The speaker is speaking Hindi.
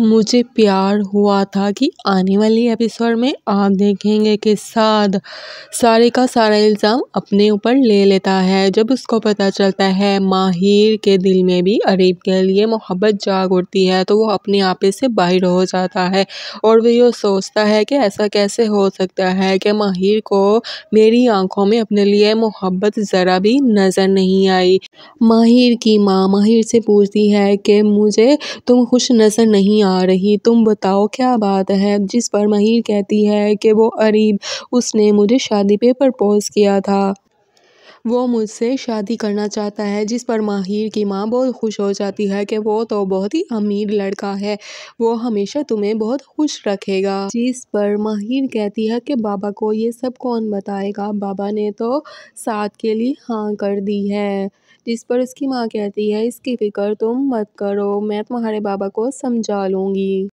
मुझे प्यार हुआ था कि आने वाली एपिसोड में आप देखेंगे कि साध सारे का सारा इल्ज़ाम अपने ऊपर ले लेता है जब उसको पता चलता है माहिर के दिल में भी अरीब के लिए मोहब्बत जाग उठती है तो वो अपने आपे से बाहर हो जाता है और वो ये सोचता है कि ऐसा कैसे हो सकता है कि माहिर को मेरी आंखों में अपने लिए मोहब्बत ज़रा भी नज़र नहीं आई माहिर की माँ माहिर से पूछती है कि मुझे तुम खुश नज़र नहीं आ रही तुम बताओ क्या बात है जिस पर महिर कहती है कि वो अरीब उसने मुझे शादी पे प्रपोज़ किया था वो मुझसे शादी करना चाहता है जिस पर माहिर की माँ बहुत खुश हो जाती है कि वो तो बहुत ही अमीर लड़का है वो हमेशा तुम्हें बहुत खुश रखेगा जिस पर माहिर कहती है कि बाबा को ये सब कौन बताएगा बाबा ने तो साथ के लिए हाँ कर दी है जिस पर उसकी माँ कहती है इसकी फ़िक्र तुम मत करो मैं तुम्हारे बाबा को समझा लूँगी